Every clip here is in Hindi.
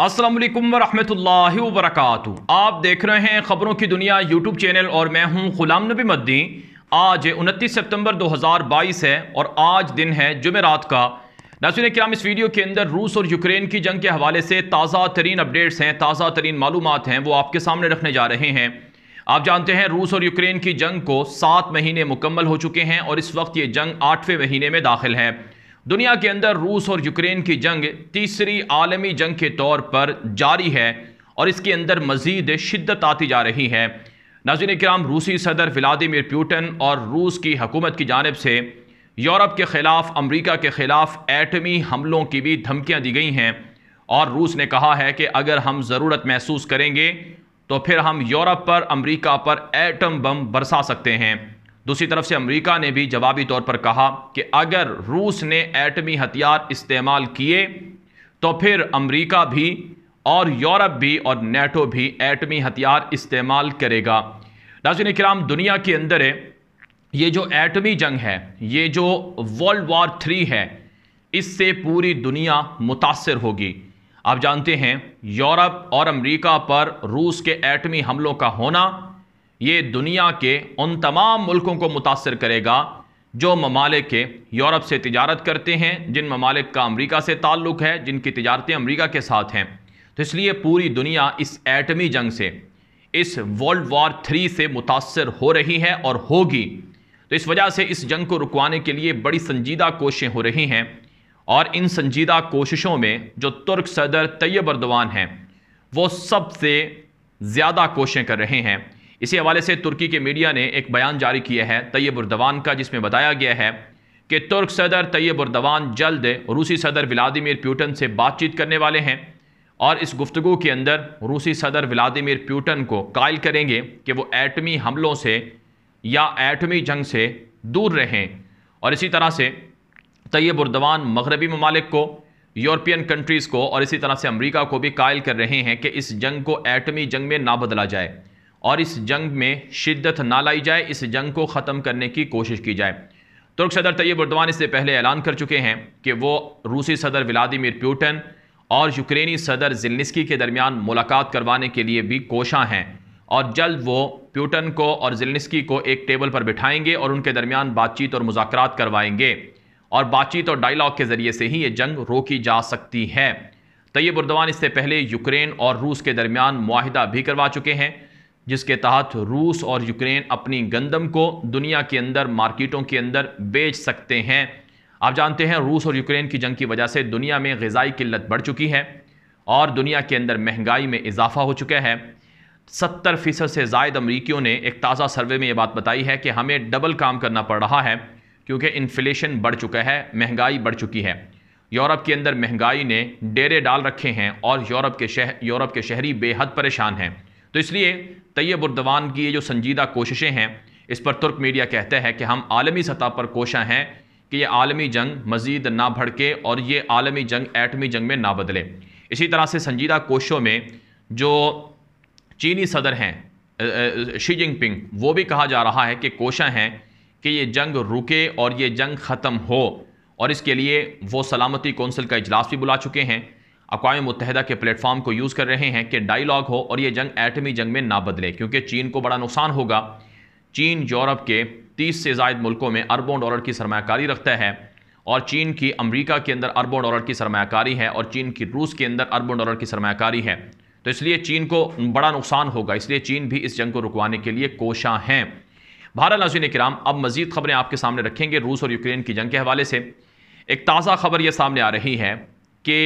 असलम वालेकुम वरक आप देख रहे हैं खबरों की दुनिया यूट्यूब चैनल और मैं हूं गुलाम नबी मद्दी आज उनतीस सितंबर 2022 है और आज दिन है जुमेरात का नासिन कराम इस वीडियो के अंदर रूस और यूक्रेन की जंग के हवाले से ताज़ा तरीन अपडेट्स हैं ताज़ा तरीन मालूम हैं वो आपके सामने रखने जा रहे हैं आप जानते हैं रूस और यूक्रेन की जंग को सात महीने मुकम्मल हो चुके हैं और इस वक्त ये जंग आठवें महीने में दाखिल है दुनिया के अंदर रूस और यूक्रेन की जंग तीसरी आलमी जंग के तौर पर जारी है और इसके अंदर मज़ीद शिद्दत आती जा रही है नाजिन कराम रूसी सदर व्लादिमिर प्यूटन और रूस की हकूमत की जानब से यूरोप के ख़िलाफ़ अमरीका के ख़िलाफ़ एटमी हमलों की भी धमकियाँ दी गई हैं और रूस ने कहा है कि अगर हम ज़रूरत महसूस करेंगे तो फिर हम यूरोप पर अमरीका पर एटम बम बरसा सकते हैं दूसरी तरफ से अमेरिका ने भी जवाबी तौर पर कहा कि अगर रूस ने एटमी हथियार इस्तेमाल किए तो फिर अमेरिका भी और यूरोप भी और नेटो भी एटमी हथियार इस्तेमाल करेगा नाजिन कराम दुनिया के अंदर ये जो एटमी जंग है ये जो वर्ल्ड वार थ्री है इससे पूरी दुनिया मुतासर होगी आप जानते हैं यूरोप और अमेरिका पर रूस के एटमी हमलों का होना ये दुनिया के उन तमाम मुल्कों को मुतासर करेगा जो ममालिक के यूरोप से तजारत करते हैं जिन ममालिक का अमरीका से ताल्लुक़ है जिनकी तजारतें अमरीका के साथ हैं तो इसलिए पूरी दुनिया इस एटमी जंग से इस वर्ल्ड वार थ्री से मुतासर हो रही है और होगी तो इस वजह से इस जंग को रुकवाने के लिए बड़ी संजीदा कोशिशें हो रही हैं और इन संजीदा कोशिशों में जो तुर्क सदर तैयब अरदवान हैं वो सबसे ज़्यादा कोशिशें कर रहे हैं इसी हवाले से तुर्की के मीडिया ने एक बयान जारी किया है तैयब उर्दवान का जिसमें बताया गया है कि तुर्क सदर तैयब उर्दवान जल्द रूसी सदर व्लादिमिर प्यूटन से बातचीत करने वाले हैं और इस गुफ्तु के अंदर रूसी सदर व्लादिमिर प्यूटन को कायल करेंगे कि वो एटमी हमलों से या एटमी जंग से दूर रहें और इसी तरह से तैयब उर्दवान मगरबी ममालिक को यूरोपियन कंट्रीज़ को और इसी तरह से अमरीका को भी कायल कर रहे हैं कि इस जंग को एटमी जंग में ना बदला जाए और इस जंग में शिद्दत ना लाई जाए इस जंग को ख़त्म करने की कोशिश की जाए तुर्क सदर तैयब उर्दवान इससे पहले ऐलान कर चुके हैं कि वो रूसी सदर व्लादिमिर प्यूटन और यूक्रेनी सदर जिलनिस्की के दरमियान मुलाकात करवाने के लिए भी कोशा हैं और जल्द वो प्यूटन को और जिलनिस्की को एक टेबल पर बिठाएंगे और उनके दरमियान बातचीत और मुजाकर करवाएंगे और बातचीत और डायलॉग के ज़रिए से ही ये जंग रोकी जा सकती है तैयब उर्दवान इससे पहले यूक्रेन और रूस के दरमियान माहिदा भी करवा चुके हैं जिसके तहत रूस और यूक्रेन अपनी गंदम को दुनिया के अंदर मार्केटों के अंदर बेच सकते हैं आप जानते हैं रूस और यूक्रेन की जंग की वजह से दुनिया में गजाई किल्लत बढ़ चुकी है और दुनिया के अंदर महंगाई में इजाफा हो चुका है सत्तर फ़ीसद से जायद अमरीकियों ने एक ताज़ा सर्वे में ये बात बताई है कि हमें डबल काम करना पड़ रहा है क्योंकि इन्फ्लेशन बढ़ चुका है महंगाई बढ़ चुकी है यूरोप के अंदर महंगाई ने डेरे डाल रखे हैं और यूरोप के शहर यूरोप के शहरी बेहद परेशान हैं तो इसलिए तैयब उर्दवान की ये जो संजीदा कोशिशें हैं इस पर तुर्क मीडिया कहते हैं कि हम आलमी सतह पर कोशा हैं कि ये आलमी जंग मज़ीद ना भड़के और ये आलमी जंग एटमी जंग में ना बदले इसी तरह से संजीदा कोशों में जो चीनी सदर हैं शी जिनपिंग वो भी कहा जा रहा है कि कोशा हैं कि ये जंग रुके और ये जंग ख़त्म हो और इसके लिए वो सलामती कौंसिल का इजलास भी बुला चुके हैं अकवा मुतहदा के प्लेटफॉर्म को यूज़ कर रहे हैं कि डायलॉग हो और ये जंग एटमी जंग में ना बदले क्योंकि चीन को बड़ा नुकसान होगा चीन यूरोप के तीस से जायद मुल्कों में अरबों डॉलर की सरमाकारी रखता है और चीन की अमरीका के अंदर अरबों डॉलर की सरमाकारी है और चीन की रूस के अंदर अरबों डॉलर की सरमाकारी है तो इसलिए चीन को बड़ा नुकसान होगा इसलिए चीन भी इस जंग को रुकवाने के लिए कोशा हैं भारत नजीन कराम अब मजीद खबरें आपके सामने रखेंगे रूस और यूक्रेन की जंग के हवाले से एक ताज़ा खबर यह सामने आ रही है कि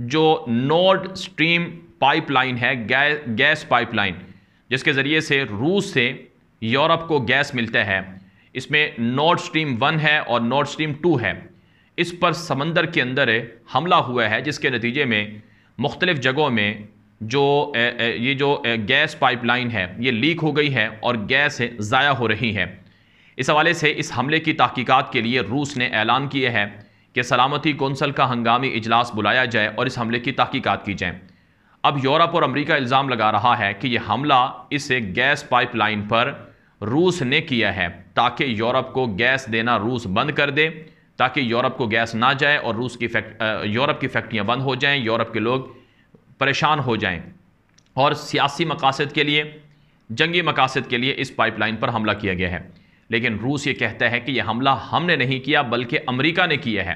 जो नॉर्ड स्ट्रीम पाइपलाइन है गै, गैस पाइपलाइन जिसके ज़रिए से रूस से यूरोप को गैस मिलता है इसमें नॉर्ड स्ट्रीम वन है और नॉर्ड स्ट्रीम टू है इस पर समंदर के अंदर हमला हुआ है जिसके नतीजे में मुख्तलिफ़ जगहों में जो ये जो गैस पाइपलाइन है ये लीक हो गई है और गैस ज़ाया हो रही है इस हवाले से इस हमले की तहकीकात के लिए रूस ने ऐलान किया है कि सलामती कौंसल का हंगामी इजलास बुलाया जाए और इस हमले की तहकीक़त की जाए अब यूरोप और अमरीका इल्ज़ाम लगा रहा है कि यह हमला इस गैस पाइपलाइन पर रूस ने किया है ताकि यूरोप को गैस देना रूस बंद कर दे ताकि यूरोप को गैस ना जाए और रूस की फैक्ट यूरोप की फैक्ट्रियाँ बंद हो जाएँ यूरोप के लोग परेशान हो जाएँ और सियासी मकासद के लिए जंगी मकासद के लिए इस पाइपलाइन पर हमला किया गया है लेकिन रूस ये कहता है कि यह हमला हमने नहीं किया बल्कि अमरीका ने किया है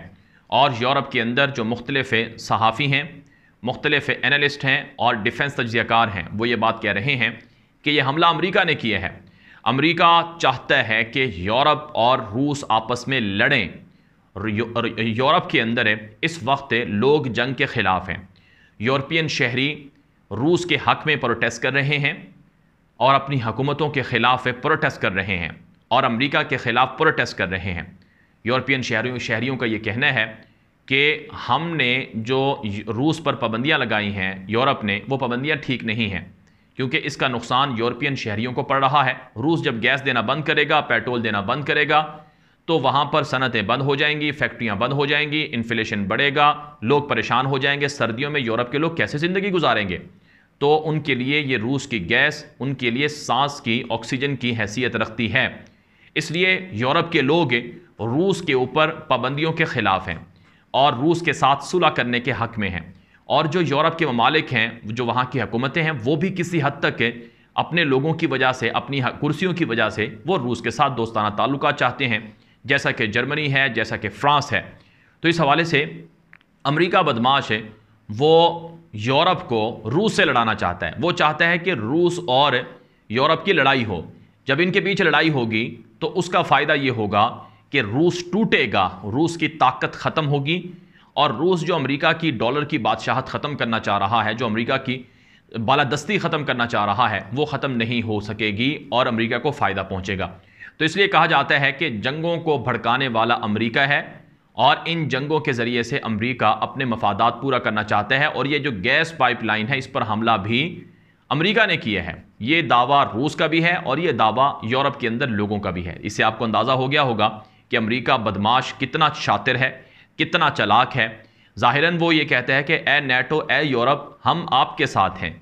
और यूरोप के अंदर जो मुख्तलिफ सहाफ़ी हैं मुख्तलिफ एनालिस्ट हैं और डिफेंस तजियाकार हैं वो ये बात कह रहे हैं कि यह हमला अमरीका ने किया है अमरीका चाहता है कि यूरोप और रूस आपस में लड़ें यूरोप के अंदर इस वक्त लोग जंग के ख़िलाफ़ हैं यूरोपियन शहरी रूस के हक में प्रोटेस्ट कर रहे हैं और अपनी हुकूमतों के ख़िलाफ़ प्रोटेस्ट कर रहे हैं और अमेरिका के ख़िलाफ़ प्रोटेस्ट कर रहे हैं यूरोपियन शहरों शहरीों का ये कहना है कि हमने जो रूस पर पाबंदियाँ लगाई हैं यूरोप ने वो पाबंदियाँ ठीक नहीं हैं क्योंकि इसका नुकसान यूरोपियन शहरीों को पड़ रहा है रूस जब गैस देना बंद करेगा पेट्रोल देना बंद करेगा तो वहाँ पर सनतें बंद हो जाएंगी फैक्ट्रियाँ बंद हो जाएंगी इन्फ्लेशन बढ़ेगा लोग परेशान हो जाएंगे सर्दियों में यूरोप के लोग कैसे ज़िंदगी गुजारेंगे तो उनके लिए ये रूस की गैस उनके लिए सांस की ऑक्सीजन की हैसियत रखती है इसलिए यूरोप के लोग रूस के ऊपर पाबंदियों के ख़िलाफ़ हैं और रूस के साथ सुलह करने के हक़ में हैं और जो यूरोप के ममालिक हैं जो वहाँ की हुकूमतें हैं वो भी किसी हद तक अपने लोगों की वजह से अपनी कुर्सियों की वजह से वो रूस के साथ दोस्ताना ताल्लुक चाहते हैं जैसा कि जर्मनी है जैसा कि फ्रांस है तो इस हवाले से अमेरिका बदमाश है वो यूरोप को रूस से लड़ाना चाहता है वो चाहता है कि रूस और यूरोप की लड़ाई हो जब इनके बीच लड़ाई होगी तो उसका फ़ायदा ये होगा कि रूस टूटेगा रूस की ताकत ख़त्म होगी और रूस जो अमेरिका की डॉलर की बादशाहत ख़त्म करना चाह रहा है जो अमेरिका की बालादस्ती ख़त्म करना चाह रहा है वो ख़त्म नहीं हो सकेगी और अमेरिका को फ़ायदा पहुँचेगा तो इसलिए कहा जाता है कि जंगों को भड़काने वाला अमेरिका है और इन जंगों के ज़रिए से अमेरिका अपने मफादात पूरा करना चाहता है और ये जो गैस पाइपलाइन है इस पर हमला भी अमेरिका ने किया है ये दावा रूस का भी है और ये दावा यूरोप के अंदर लोगों का भी है इससे आपको अंदाज़ा हो गया होगा कि अमेरिका बदमाश कितना शातिर है कितना चलाक है ज़ाहिरन वो ये कहते हैं कि ए नेटो ए यूरोप हम आपके साथ हैं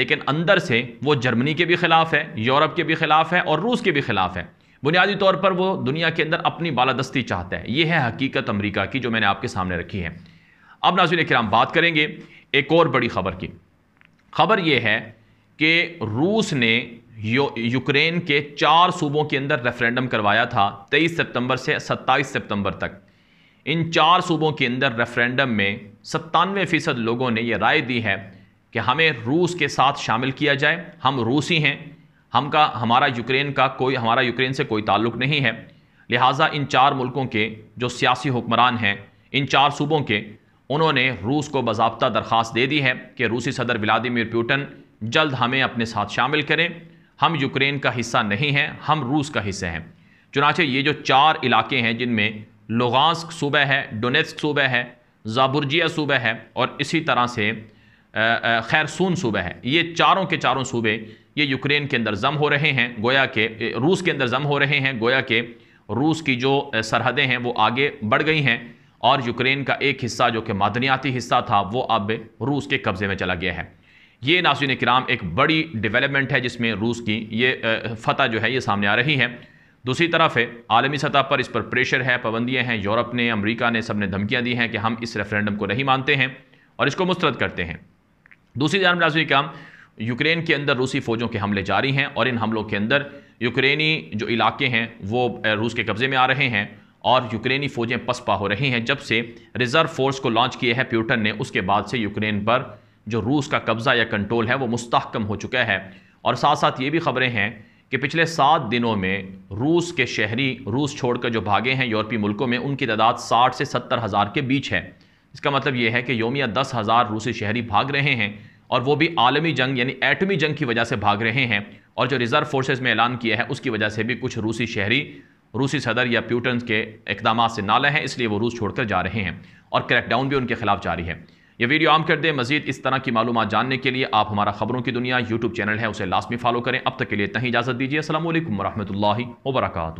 लेकिन अंदर से वो जर्मनी के भी ख़िलाफ़ है यूरोप के भी ख़िलाफ़ है और रूस के भी ख़िलाफ़ है बुनियादी तौर पर वो दुनिया के अंदर अपनी बालादस्ती चाहता है ये है हकीकत अमरीका की जो मैंने आपके सामने रखी है अब नाजिन कराम बात करेंगे एक और बड़ी ख़बर की खबर यह है कि रूस ने यूक्रेन के चार सूबों के अंदर रेफरेंडम करवाया था 23 सितंबर से 27 सितंबर तक इन चार सूबों के अंदर रेफरेंडम में सत्तानवे फ़ीसद लोगों ने यह राय दी है कि हमें रूस के साथ शामिल किया जाए हम रूसी हैं हम का हमारा यूक्रेन का कोई हमारा यूक्रेन से कोई ताल्लुक नहीं है लिहाजा इन चार मुल्कों के जो सियासी हुक्मरान हैं इन चार सूबों के उन्होंने रूस को बाबा दरख्वास्त दे दी है कि रूसी सदर व्लादिमिर पुटन जल्द हमें अपने साथ शामिल करें हम यूक्रेन का हिस्सा नहीं हैं हम रूस का हिस्सा हैं चुनाचे ये जो चार इलाके हैं जिनमें लोगांस्क सूबे है डोनेस्क सूबे है जाबुर्जिया सूबे है और इसी तरह से खैरसून सूबा है ये चारों के चारों सूबे ये यूक्रेन के अंदर जम हो रहे हैं गोया के रूस के अंदर जम हो रहे हैं गोया के रूस की जो सरहदें हैं वो आगे बढ़ गई हैं और यूक्रेन का एक हिस्सा जो कि मादनियाती हिस्सा था वो अब रूस के कब्ज़े में चला गया है ये नासन कराम एक बड़ी डेवलपमेंट है जिसमें रूस की ये फतह जो है ये सामने आ रही है दूसरी तरफ है आलमी सतह पर इस पर प्रेशर है पाबंदियाँ हैं यूरोप ने अमरीका ने सब ने धमकियाँ दी हैं कि हम इस रेफरेंडम को नहीं मानते हैं और इसको मुस्तरद करते हैं दूसरी जानब नाजिन कराम यूक्रेन के अंदर रूसी फ़ौजों के हमले जारी हैं और इन हमलों के अंदर यूक्रेनी जो इलाके हैं वो रूस के कब्ज़े में आ रहे हैं और यूक्रेनी फ़ौजें पसपा हो रही हैं जब से रिज़र्व फोर्स को लॉन्च किए हैं प्यूटन ने उसके बाद से यूक्रेन पर जो रूस का कब्ज़ा या कंट्रोल है वो मुस्तकम हो चुका है और साथ साथ ये भी खबरें हैं कि पिछले सात दिनों में रूस के शहरी रूस छोड़कर जो भागे हैं यूरोपीय मुल्कों में उनकी तादाद साठ से सत्तर हज़ार के बीच है इसका मतलब ये है कि योमिया दस हज़ार रूसी शहरी भाग रहे हैं और वो भी आलमी जंग यानी एटमी जंग की वजह से भाग रहे हैं और जो रिज़र्व फोर्सेज में ऐलान किया है उसकी वजह से भी कुछ रूसी शहरी रूसी सदर या प्यूटन के इकदाम से नाला हैं इसलिए वो रूस छोड़कर जा रहे हैं और क्रैकडाउन भी उनके खिलाफ जारी है यह वीडियो आम कर दें मजीद इस तरह की मालूम जानने के लिए आप हमारा खबरों की दुनिया यूट्यूब चैनल है उसे लास्ट में फॉलो करें अब तक के लिए तहीं इजाज़त दीजिए असल वरहमल वर्का